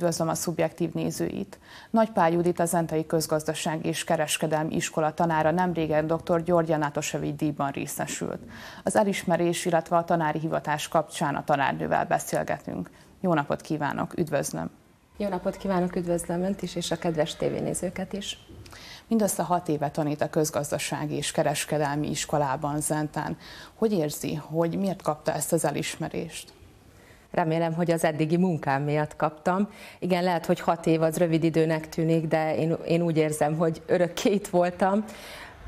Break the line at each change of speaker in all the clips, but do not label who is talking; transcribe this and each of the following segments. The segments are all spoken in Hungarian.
üdvözlöm a szubjektív nézőit. Pál Judit, az Zentai Közgazdaság és Kereskedelmi Iskola tanára nemrégen dr. György Anátosevi díjban részesült. Az elismerés, illetve a tanári hivatás kapcsán a tanárnővel beszélgetünk. Jó napot kívánok, üdvözlöm!
Jó napot kívánok, üdvözlöm Önt is, és a kedves
tévénézőket is! Mindössze hat éve tanít a közgazdasági és kereskedelmi iskolában Zentán. Hogy érzi, hogy miért kapta ezt az elismerést?
Remélem, hogy az eddigi munkám miatt kaptam. Igen, lehet, hogy hat év az rövid időnek tűnik, de én, én úgy érzem, hogy örökké itt voltam.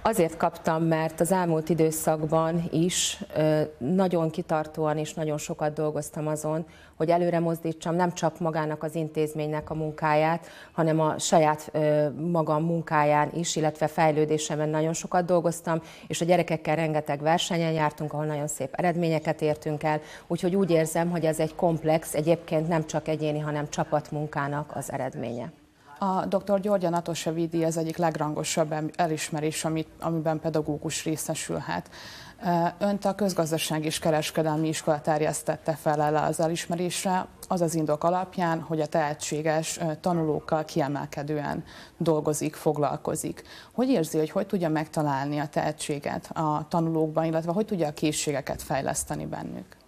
Azért kaptam, mert az elmúlt időszakban is nagyon kitartóan és nagyon sokat dolgoztam azon, hogy előre mozdítsam nem csak magának az intézménynek a munkáját, hanem a saját magam munkáján is, illetve fejlődésemben nagyon sokat dolgoztam, és a gyerekekkel rengeteg versenyen jártunk, ahol nagyon szép eredményeket értünk el, úgyhogy úgy érzem, hogy ez egy komplex, egyébként nem csak egyéni, hanem csapatmunkának az eredménye.
A dr. György Anatosa Vidi az egyik legrangosabb elismerés, amit, amiben pedagógus részesülhet. Önt a közgazdaság és kereskedelmi iskola terjesztette fel el az elismerésre, az az indok alapján, hogy a tehetséges tanulókkal kiemelkedően dolgozik, foglalkozik. Hogy érzi, hogy hogy tudja megtalálni a tehetséget a tanulókban, illetve hogy tudja a készségeket fejleszteni bennük?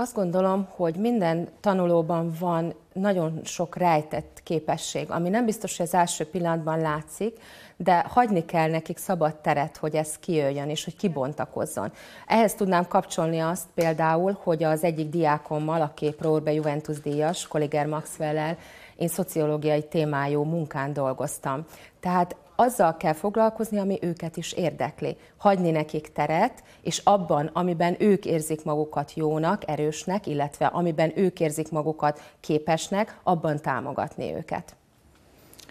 Azt gondolom, hogy minden tanulóban van nagyon sok rejtett képesség, ami nem biztos, hogy az első pillanatban látszik, de hagyni kell nekik szabad teret, hogy ez kijöjjön és hogy kibontakozzon. Ehhez tudnám kapcsolni azt például, hogy az egyik diákommal, aki Prórbe Juventus díjas, Kolléger Maxwell-el, én szociológiai témájú munkán dolgoztam. Tehát azzal kell foglalkozni, ami őket is érdekli. Hagyni nekik teret, és abban, amiben ők érzik magukat jónak, erősnek, illetve amiben ők érzik magukat képesnek, abban támogatni őket.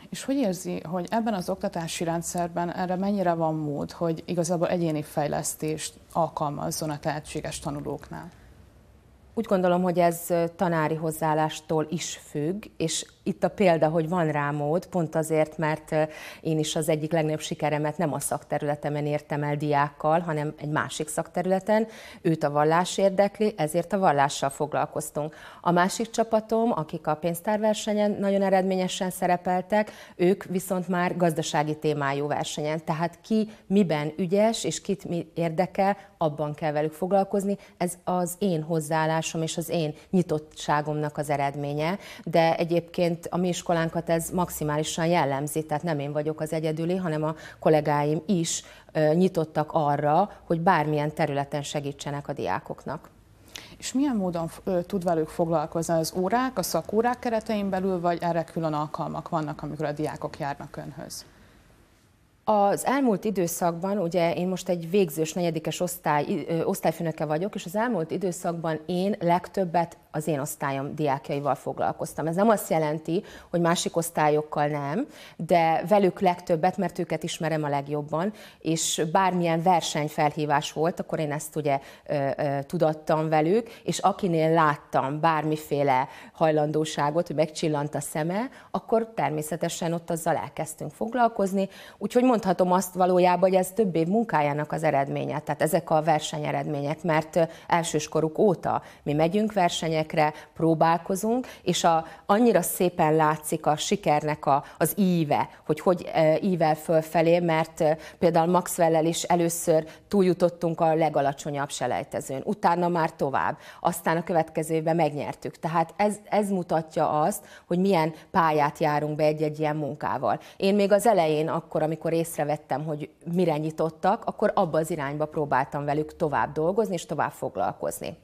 És hogy érzi, hogy ebben az oktatási rendszerben erre mennyire van mód, hogy igazából egyéni
fejlesztést alkalmazzon a tehetséges tanulóknál? Úgy gondolom, hogy ez tanári hozzáállástól is függ, és itt a példa, hogy van rá mód, pont azért, mert eh, én is az egyik legnagyobb sikeremet nem a szakterületemen értem el diákkal, hanem egy másik szakterületen. Őt a vallás érdekli, ezért a vallással foglalkoztunk. A másik csapatom, akik a pénztárversenyen nagyon eredményesen szerepeltek, ők viszont már gazdasági témájú versenyen. Tehát ki miben ügyes, és kit mi érdekel, abban kell velük foglalkozni. Ez az én hozzáállásom és az én nyitottságomnak az eredménye. De egyébként egyébként a mi iskolánkat ez maximálisan jellemzi, tehát nem én vagyok az egyedüli, hanem a kollégáim is nyitottak arra, hogy bármilyen területen segítsenek a diákoknak.
És milyen módon tud velük foglalkozni az órák, a szakórák keretein belül, vagy erre külön alkalmak vannak, amikor a
diákok járnak önhöz? Az elmúlt időszakban, ugye én most egy végzős negyedikes osztály, osztályfőnöke vagyok, és az elmúlt időszakban én legtöbbet az én osztályom diákjaival foglalkoztam. Ez nem azt jelenti, hogy másik osztályokkal nem, de velük legtöbbet, mert őket ismerem a legjobban, és bármilyen versenyfelhívás volt, akkor én ezt ugye ö, ö, tudattam velük, és akinél láttam bármiféle hajlandóságot, hogy megcsillant a szeme, akkor természetesen ott azzal elkezdtünk foglalkozni. Úgyhogy mondhatom azt valójában, hogy ez több év munkájának az eredménye, tehát ezek a versenyeredmények, mert elsőskoruk óta mi megyünk versenyekre, próbálkozunk, és a, annyira szépen látszik a sikernek a, az íve, hogy hogy ível fölfelé, mert például Maxwell-el is először túljutottunk a legalacsonyabb selejtezőn, utána már tovább, aztán a következő évben megnyertük. Tehát ez, ez mutatja azt, hogy milyen pályát járunk be egy-egy ilyen munkával. Én még az elején, akkor, amikor észrevettem, hogy mire nyitottak, akkor abba az irányba próbáltam velük tovább dolgozni és tovább foglalkozni.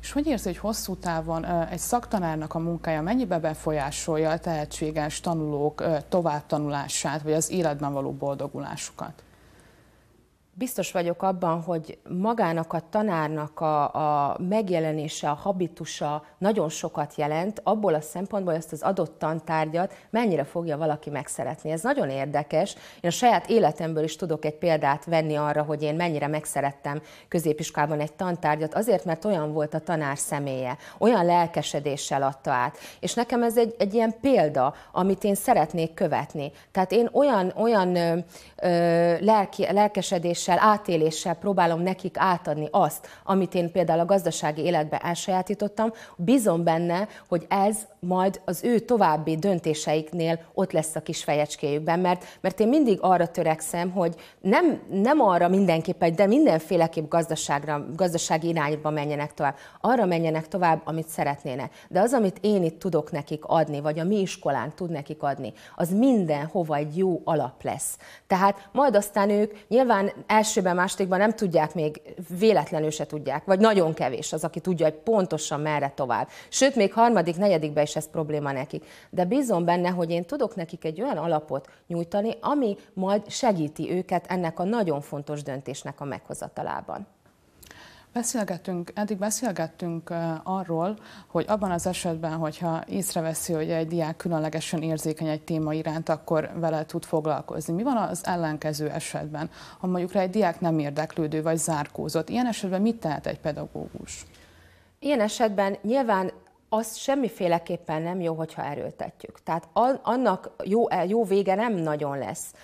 És hogy érzi, hogy
hosszú távon egy szaktanárnak a munkája mennyibe befolyásolja a tehetséges tanulók továbbtanulását, vagy az életben való boldogulásukat? biztos
vagyok abban, hogy magának a tanárnak a, a megjelenése, a habitusa nagyon sokat jelent, abból a szempontból, hogy ezt az adott tantárgyat mennyire fogja valaki megszeretni. Ez nagyon érdekes. Én a saját életemből is tudok egy példát venni arra, hogy én mennyire megszerettem középiskolában egy tantárgyat, azért, mert olyan volt a tanár személye, olyan lelkesedéssel adta át. És nekem ez egy, egy ilyen példa, amit én szeretnék követni. Tehát én olyan, olyan ö, ö, lelki, lelkesedéssel, érzéssel, átéléssel próbálom nekik átadni azt, amit én például a gazdasági életbe elsajátítottam, bízom benne, hogy ez majd az ő további döntéseiknél ott lesz a kis fejecskéjükben, mert, mert én mindig arra törekszem, hogy nem, nem arra mindenképpen, de mindenféleképp gazdaságra, gazdasági irányba menjenek tovább. Arra menjenek tovább, amit szeretnének. De az, amit én itt tudok nekik adni, vagy a mi iskolánk tud nekik adni, az mindenhova egy jó alap lesz. Tehát majd aztán ők nyilván elsőben, másodikban nem tudják még, véletlenül se tudják, vagy nagyon kevés az, aki tudja, hogy pontosan merre tovább. Sőt, még harmadik, negyedikben is ez probléma nekik. De bízom benne, hogy én tudok nekik egy olyan alapot nyújtani, ami majd segíti őket ennek a nagyon fontos döntésnek a meghozatalában.
Beszélgettünk, eddig beszélgettünk arról, hogy abban az esetben, hogyha észreveszi, hogy egy diák különlegesen érzékeny egy téma iránt, akkor vele tud foglalkozni. Mi van az ellenkező esetben, ha mondjuk rá egy diák nem érdeklődő vagy zárkózott? Ilyen esetben mit tehet egy pedagógus?
Ilyen esetben nyilván az semmiféleképpen nem jó, hogyha erőltetjük. Tehát annak jó, e, jó vége nem nagyon lesz.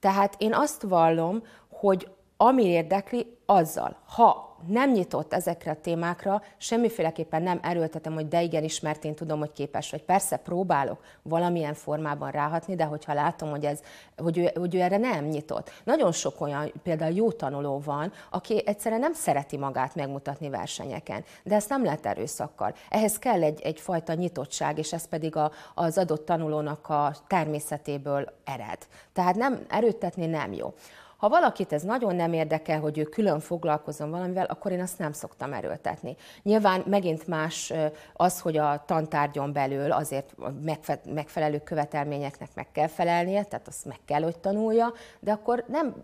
Tehát én azt vallom, hogy ami érdekli, azzal. Ha nem nyitott ezekre a témákra, semmiféleképpen nem erőltetem, hogy de igen ismert én tudom, hogy képes vagy. Persze próbálok valamilyen formában ráhatni, de hogyha látom, hogy, ez, hogy, ő, hogy ő erre nem nyitott. Nagyon sok olyan például jó tanuló van, aki egyszerűen nem szereti magát megmutatni versenyeken, de ezt nem lehet erőszakkal. Ehhez kell egy, egyfajta nyitottság, és ez pedig a, az adott tanulónak a természetéből ered. Tehát nem erőtetni nem jó. Ha valakit ez nagyon nem érdekel, hogy ő külön foglalkozom valamivel, akkor én azt nem szoktam erőltetni. Nyilván megint más az, hogy a tantárgyon belül azért megfelelő követelményeknek meg kell felelnie, tehát azt meg kell, hogy tanulja, de akkor nem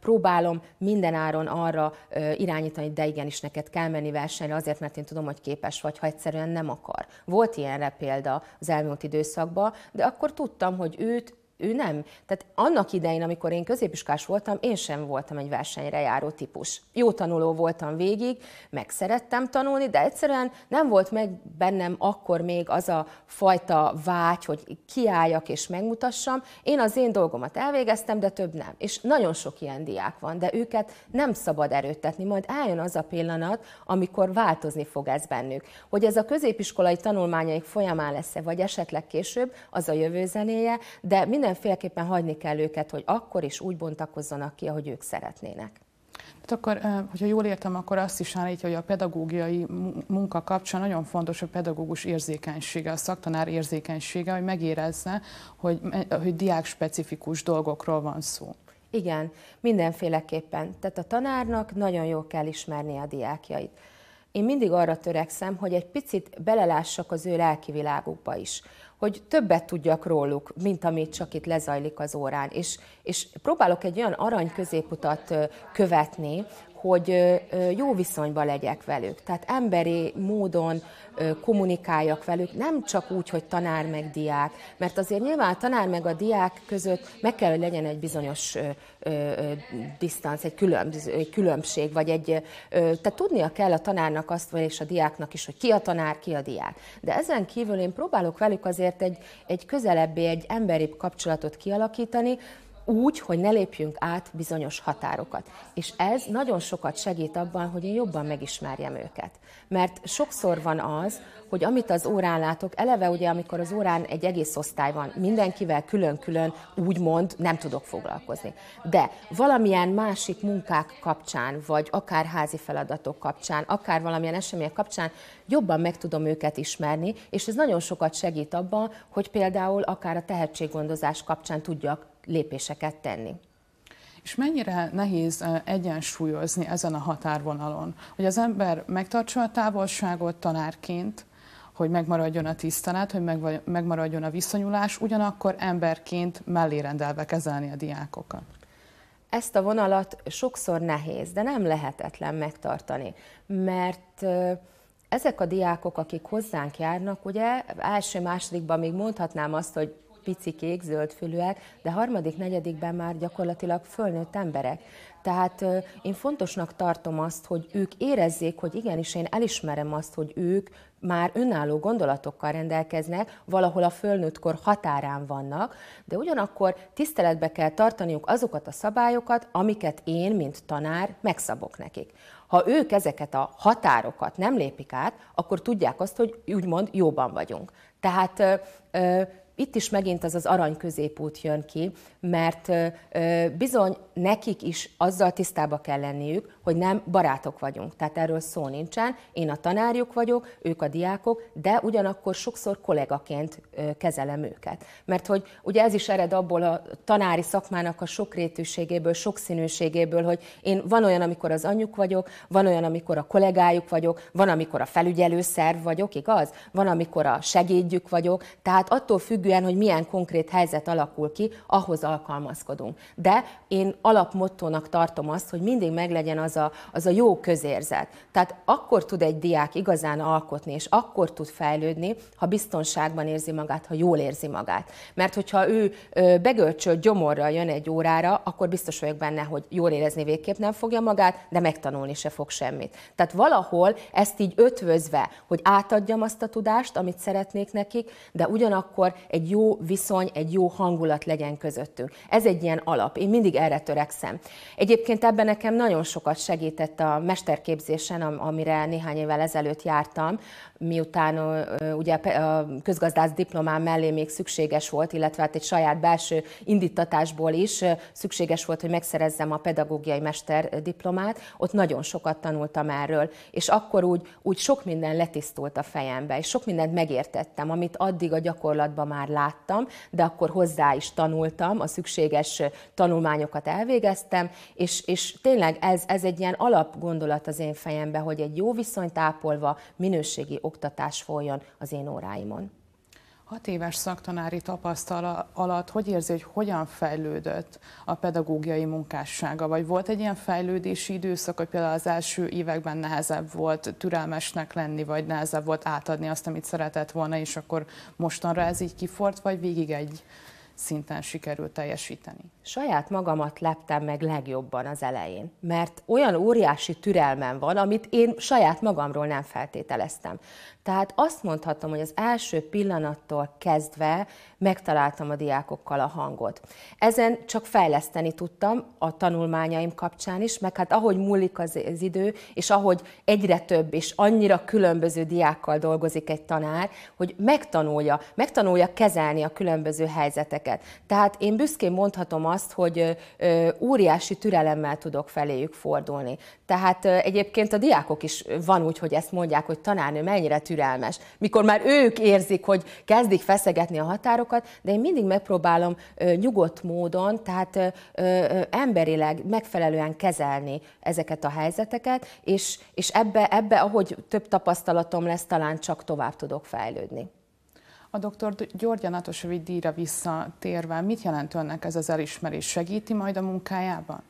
próbálom mindenáron arra irányítani, de igenis neked kell menni versenyre azért, mert én tudom, hogy képes vagy, ha egyszerűen nem akar. Volt ilyenre példa az elmúlt időszakban, de akkor tudtam, hogy őt ő nem. Tehát annak idején, amikor én középiskolás voltam, én sem voltam egy versenyre járó típus. Jó tanuló voltam végig, meg szerettem tanulni, de egyszerűen nem volt meg bennem akkor még az a fajta vágy, hogy kiálljak és megmutassam. Én az én dolgomat elvégeztem, de több nem. És nagyon sok ilyen diák van, de őket nem szabad erőtetni. Majd eljön az a pillanat, amikor változni fog ez bennük. Hogy ez a középiskolai tanulmányaik folyamán lesz-e, vagy esetleg később, az a jövő zenéje, de minden mindenféleképpen hagyni kell őket, hogy akkor is úgy bontakozzanak ki, ahogy ők szeretnének.
Tehát akkor, hogyha jól értem, akkor azt is állítja, hogy a pedagógiai munka kapcsán nagyon fontos a pedagógus érzékenysége, a szaktanár érzékenysége, hogy megérezze, hogy, hogy diák specifikus
dolgokról van szó. Igen, mindenféleképpen. Tehát a tanárnak nagyon jól kell ismerni a diákjait. Én mindig arra törekszem, hogy egy picit belelássak az ő lelki világukba is hogy többet tudjak róluk, mint amit csak itt lezajlik az órán. És, és próbálok egy olyan arany középutat követni, hogy jó viszonyban legyek velük. Tehát emberi módon kommunikáljak velük, nem csak úgy, hogy tanár meg diák, mert azért nyilván a tanár meg a diák között meg kell, hogy legyen egy bizonyos disztanc, egy, különbség, vagy egy, tehát tudnia kell a tanárnak azt, és a diáknak is, hogy ki a tanár, ki a diák. De ezen kívül én próbálok velük azért egy, egy közelebbi, egy emberibb kapcsolatot kialakítani, úgy, hogy ne lépjünk át bizonyos határokat. És ez nagyon sokat segít abban, hogy én jobban megismerjem őket. Mert sokszor van az, hogy amit az órán látok, eleve ugye, amikor az órán egy egész osztály van, mindenkivel külön-külön úgymond nem tudok foglalkozni. De valamilyen másik munkák kapcsán, vagy akár házi feladatok kapcsán, akár valamilyen események kapcsán jobban meg tudom őket ismerni, és ez nagyon sokat segít abban, hogy például akár a tehetséggondozás kapcsán tudjak lépéseket tenni. És mennyire nehéz
egyensúlyozni ezen a határvonalon, hogy az ember megtartsa a távolságot tanárként, hogy megmaradjon a tisztelet, hogy megmaradjon a viszonyulás, ugyanakkor emberként
mellérendelve kezelni a diákokat. Ezt a vonalat sokszor nehéz, de nem lehetetlen megtartani, mert ezek a diákok, akik hozzánk járnak, ugye első-másodikban még mondhatnám azt, hogy picikék, zöldfülűek, de harmadik, negyedikben már gyakorlatilag fölnőtt emberek. Tehát én fontosnak tartom azt, hogy ők érezzék, hogy igenis én elismerem azt, hogy ők már önálló gondolatokkal rendelkeznek, valahol a fölnőttkor határán vannak, de ugyanakkor tiszteletbe kell tartaniuk azokat a szabályokat, amiket én, mint tanár, megszabok nekik. Ha ők ezeket a határokat nem lépik át, akkor tudják azt, hogy úgymond jóban vagyunk. Tehát itt is megint az az arany középút jön ki, mert bizony nekik is azzal tisztába kell lenniük, hogy nem barátok vagyunk. Tehát erről szó nincsen. Én a tanárjuk vagyok, ők a diákok, de ugyanakkor sokszor kollégaként kezelem őket. Mert hogy ugye ez is ered abból a tanári szakmának a sokrétűségéből, sokszínűségéből, hogy én van olyan, amikor az anyjuk vagyok, van olyan, amikor a kollégájuk vagyok, van, amikor a felügyelőszerv vagyok, igaz? Van, amikor a segédjük vagyok. Tehát attól függ, függően, hogy milyen konkrét helyzet alakul ki, ahhoz alkalmazkodunk. De én alapmottónak tartom azt, hogy mindig meglegyen az a, az a jó közérzet. Tehát akkor tud egy diák igazán alkotni, és akkor tud fejlődni, ha biztonságban érzi magát, ha jól érzi magát. Mert hogyha ő begölcsölt gyomorral jön egy órára, akkor biztos vagyok benne, hogy jól érezni végképp nem fogja magát, de megtanulni se fog semmit. Tehát valahol ezt így ötvözve, hogy átadjam azt a tudást, amit szeretnék nekik, de ugyanakkor egy jó viszony, egy jó hangulat legyen közöttünk. Ez egy ilyen alap, én mindig erre törekszem. Egyébként ebben nekem nagyon sokat segített a mesterképzésen, amire néhány évvel ezelőtt jártam, miután ugye a közgazdász diplomám mellé még szükséges volt, illetve hát egy saját belső indítatásból is szükséges volt, hogy megszerezzem a pedagógiai mesterdiplomát, ott nagyon sokat tanultam erről, és akkor úgy, úgy sok minden letisztult a fejembe, és sok mindent megértettem, amit addig a gyakorlatban már már láttam, de akkor hozzá is tanultam, a szükséges tanulmányokat elvégeztem, és, és tényleg ez, ez egy ilyen alapgondolat az én fejembe, hogy egy jó viszonyt ápolva minőségi oktatás folyjon az én óráimon.
Hat éves szaktanári tapasztalat alatt hogy érzi, hogy hogyan fejlődött a pedagógiai munkássága? Vagy volt egy ilyen fejlődési időszak, hogy például az első években nehezebb volt türelmesnek lenni, vagy nehezebb volt átadni azt, amit szeretett volna, és akkor mostanra ez így kifort, vagy végig egy szinten
sikerült teljesíteni. Saját magamat leptem meg legjobban az elején, mert olyan óriási türelmem van, amit én saját magamról nem feltételeztem. Tehát azt mondhatom, hogy az első pillanattól kezdve megtaláltam a diákokkal a hangot. Ezen csak fejleszteni tudtam a tanulmányaim kapcsán is, meg hát ahogy múlik az, az idő, és ahogy egyre több és annyira különböző diákkal dolgozik egy tanár, hogy megtanulja, megtanulja kezelni a különböző helyzeteket, embereket. Tehát én büszkén mondhatom azt, hogy óriási türelemmel tudok feléjük fordulni. Tehát egyébként a diákok is van úgy, hogy ezt mondják, hogy tanárnő mennyire türelmes. Mikor már ők érzik, hogy kezdik feszegetni a határokat, de én mindig megpróbálom nyugodt módon, tehát emberileg megfelelően kezelni ezeket a helyzeteket, és, és ebbe, ebbe, ahogy több tapasztalatom lesz, talán csak tovább tudok fejlődni. A dr. György Anatosovics díjra
visszatérve, mit
jelent önnek ez az elismerés? Segíti majd a munkájában?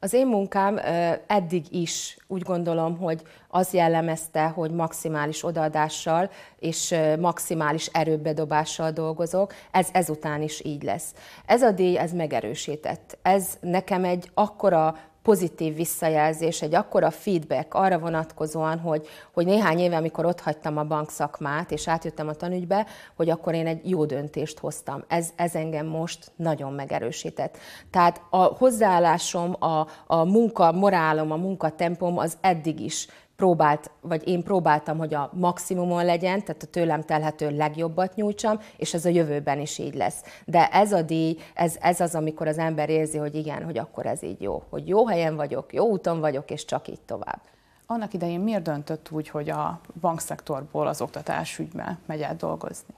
Az én munkám eddig is úgy gondolom, hogy az jellemezte, hogy maximális odaadással és maximális erőbedobással dolgozok, ez ezután is így lesz. Ez a díj, ez megerősített. Ez nekem egy akkora pozitív visszajelzés, egy akkora feedback arra vonatkozóan, hogy, hogy néhány éve, amikor ott hagytam a bankszakmát, és átjöttem a tanügybe, hogy akkor én egy jó döntést hoztam. Ez, ez engem most nagyon megerősített. Tehát a hozzáállásom, a, a munka morálom, a munkatempom az eddig is próbált, vagy én próbáltam, hogy a maximumon legyen, tehát a tőlem telhető legjobbat nyújtsam, és ez a jövőben is így lesz. De ez a díj, ez, ez az, amikor az ember érzi, hogy igen, hogy akkor ez így jó, hogy jó helyen vagyok, jó úton vagyok, és csak így tovább.
Annak idején miért döntött úgy, hogy a bankszektorból az
oktatás ügybe megy át dolgozni?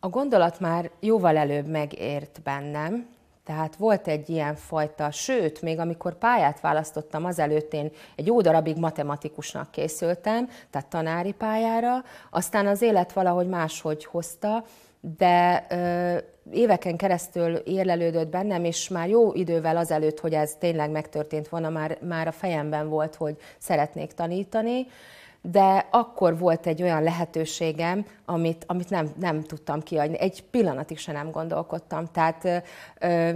A gondolat már jóval előbb megért bennem, tehát volt egy ilyen fajta, sőt, még amikor pályát választottam, azelőtt én egy jó darabig matematikusnak készültem, tehát tanári pályára, aztán az élet valahogy máshogy hozta, de ö, éveken keresztül érlelődött bennem, és már jó idővel azelőtt, hogy ez tényleg megtörtént volna, már, már a fejemben volt, hogy szeretnék tanítani, de akkor volt egy olyan lehetőségem, amit, amit nem, nem tudtam kiadni. Egy pillanatig se nem gondolkodtam. Tehát ö, ö,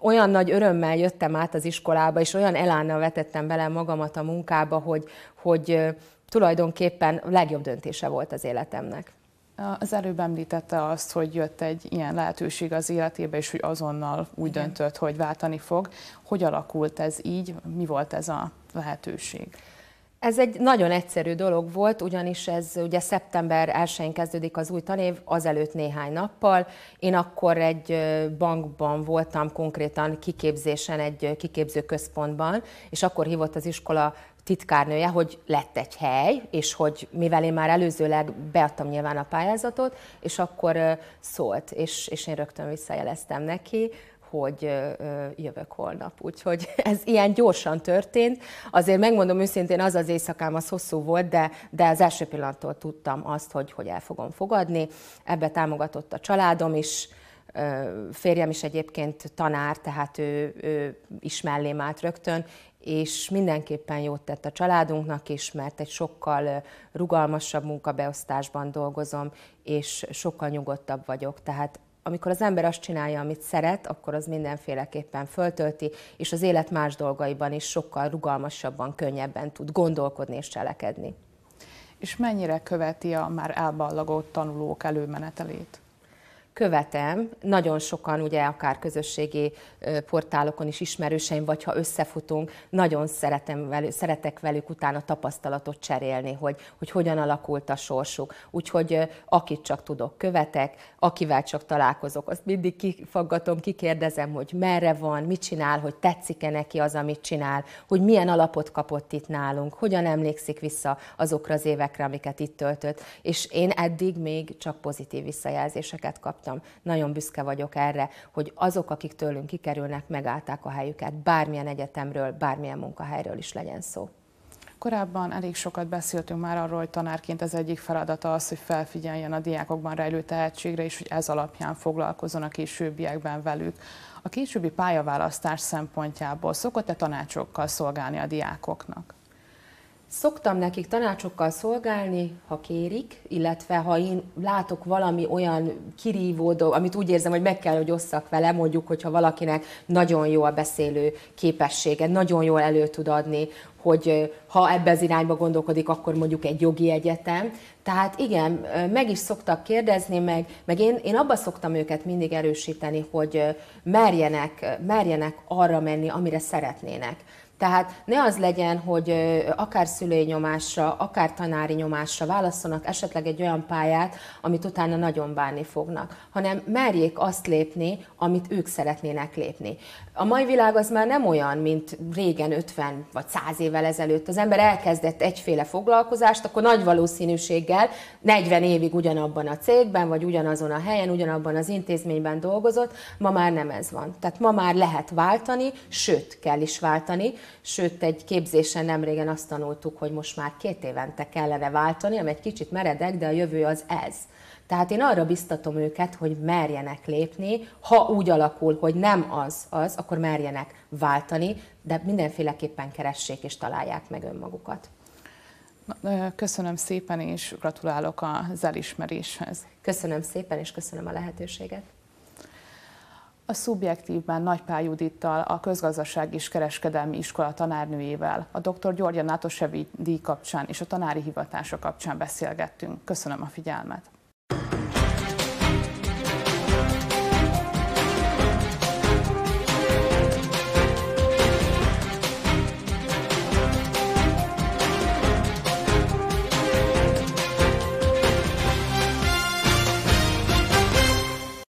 olyan nagy örömmel jöttem át az iskolába, és olyan elánnal vetettem bele magamat a munkába, hogy, hogy ö, tulajdonképpen a legjobb döntése volt az életemnek.
Az előbb említette azt, hogy jött egy ilyen lehetőség az életébe, és hogy azonnal úgy Igen. döntött, hogy váltani fog. Hogy alakult ez
így? Mi volt ez a lehetőség? Ez egy nagyon egyszerű dolog volt, ugyanis ez ugye szeptember 1-én kezdődik az új tanév, azelőtt néhány nappal. Én akkor egy bankban voltam konkrétan kiképzésen, egy kiképzőközpontban, és akkor hívott az iskola titkárnője, hogy lett egy hely, és hogy mivel én már előzőleg beadtam nyilván a pályázatot, és akkor szólt, és, és én rögtön visszajeleztem neki, hogy jövök holnap. Úgyhogy ez ilyen gyorsan történt. Azért megmondom őszintén, az az éjszakám az hosszú volt, de, de az első pillanattól tudtam azt, hogy, hogy el fogom fogadni. Ebbe támogatott a családom is, férjem is egyébként tanár, tehát ő, ő is mellém állt rögtön, és mindenképpen jót tett a családunknak is, mert egy sokkal rugalmasabb munkabeosztásban dolgozom, és sokkal nyugodtabb vagyok. Tehát amikor az ember azt csinálja, amit szeret, akkor az mindenféleképpen föltölti, és az élet más dolgaiban is sokkal rugalmasabban, könnyebben tud gondolkodni és cselekedni. És mennyire követi a már elballagott tanulók előmenetelét? követem, nagyon sokan ugye akár közösségi portálokon is ismerőseim, vagy ha összefutunk, nagyon szeretem velük, szeretek velük utána tapasztalatot cserélni, hogy, hogy hogyan alakult a sorsuk. Úgyhogy akit csak tudok, követek, akivel csak találkozok, azt mindig kifaggatom, kikérdezem, hogy merre van, mit csinál, hogy tetszik-e neki az, amit csinál, hogy milyen alapot kapott itt nálunk, hogyan emlékszik vissza azokra az évekre, amiket itt töltött. És én eddig még csak pozitív visszajelzéseket kaptam kaptam. Nagyon büszke vagyok erre, hogy azok, akik tőlünk kikerülnek, megállták a helyüket, bármilyen egyetemről, bármilyen munkahelyről is legyen szó. Korábban elég sokat beszéltünk már arról, hogy
tanárként az egyik feladata az, hogy felfigyeljen a diákokban rejlő tehetségre, és hogy ez alapján foglalkozon a későbbiekben velük. A későbbi pályaválasztás szempontjából szokott-e
tanácsokkal szolgálni a diákoknak? Szoktam nekik tanácsokkal szolgálni, ha kérik, illetve ha én látok valami olyan kirívódó, amit úgy érzem, hogy meg kell, hogy osszak vele, mondjuk, hogyha valakinek nagyon jó a beszélő képessége, nagyon jól elő tud adni, hogy ha ebbe az irányba gondolkodik, akkor mondjuk egy jogi egyetem. Tehát igen, meg is szoktak kérdezni, meg, meg én, én abba szoktam őket mindig erősíteni, hogy merjenek, merjenek arra menni, amire szeretnének. Tehát ne az legyen, hogy akár szülői nyomásra, akár tanári nyomásra válaszolnak esetleg egy olyan pályát, amit utána nagyon bánni fognak, hanem merjék azt lépni, amit ők szeretnének lépni. A mai világ az már nem olyan, mint régen 50 vagy 100 évvel ezelőtt. Az ember elkezdett egyféle foglalkozást, akkor nagy valószínűséggel 40 évig ugyanabban a cégben, vagy ugyanazon a helyen, ugyanabban az intézményben dolgozott. Ma már nem ez van. Tehát ma már lehet váltani, sőt, kell is váltani sőt egy képzésen nemrégen azt tanultuk, hogy most már két évente kellene váltani, ami egy kicsit meredek, de a jövő az ez. Tehát én arra biztatom őket, hogy merjenek lépni, ha úgy alakul, hogy nem az az, akkor merjenek váltani, de mindenféleképpen keressék és találják meg önmagukat. Köszönöm szépen,
és gratulálok az elismeréshez. Köszönöm szépen, és köszönöm a lehetőséget a szubjektívben Nagypál Judittal, a közgazdaság és kereskedelmi iskola tanárnőjével, a dr. Gyorgya Nátosevi díj kapcsán és a tanári hivatása kapcsán beszélgettünk. Köszönöm a figyelmet!